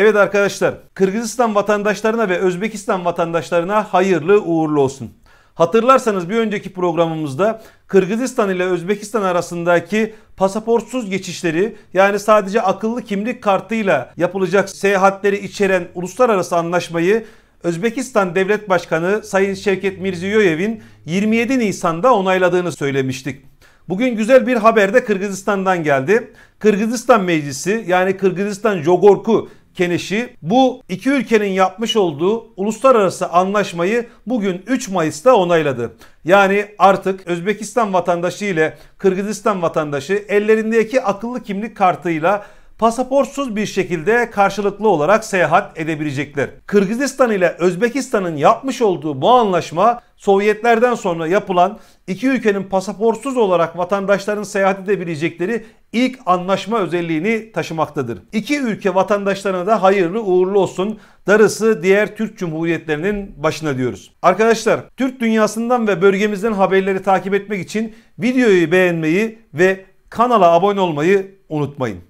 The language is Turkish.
Evet arkadaşlar, Kırgızistan vatandaşlarına ve Özbekistan vatandaşlarına hayırlı uğurlu olsun. Hatırlarsanız bir önceki programımızda Kırgızistan ile Özbekistan arasındaki pasaportsuz geçişleri yani sadece akıllı kimlik kartıyla yapılacak seyahatleri içeren uluslararası anlaşmayı Özbekistan Devlet Başkanı Sayın Şevket Mirziyoyev'in 27 Nisan'da onayladığını söylemiştik. Bugün güzel bir haber de Kırgızistan'dan geldi. Kırgızistan Meclisi yani Kırgızistan Jogorku Keneşi bu iki ülkenin yapmış olduğu uluslararası anlaşmayı bugün 3 Mayıs'ta onayladı. Yani artık Özbekistan vatandaşı ile Kırgızistan vatandaşı ellerindeki akıllı kimlik kartıyla pasaportsuz bir şekilde karşılıklı olarak seyahat edebilecekler. Kırgızistan ile Özbekistan'ın yapmış olduğu bu anlaşma Sovyetlerden sonra yapılan iki ülkenin pasaportsuz olarak vatandaşların seyahat edebilecekleri ilk anlaşma özelliğini taşımaktadır. İki ülke vatandaşlarına da hayırlı uğurlu olsun. Darısı diğer Türk Cumhuriyetlerinin başına diyoruz. Arkadaşlar Türk dünyasından ve bölgemizden haberleri takip etmek için videoyu beğenmeyi ve kanala abone olmayı unutmayın.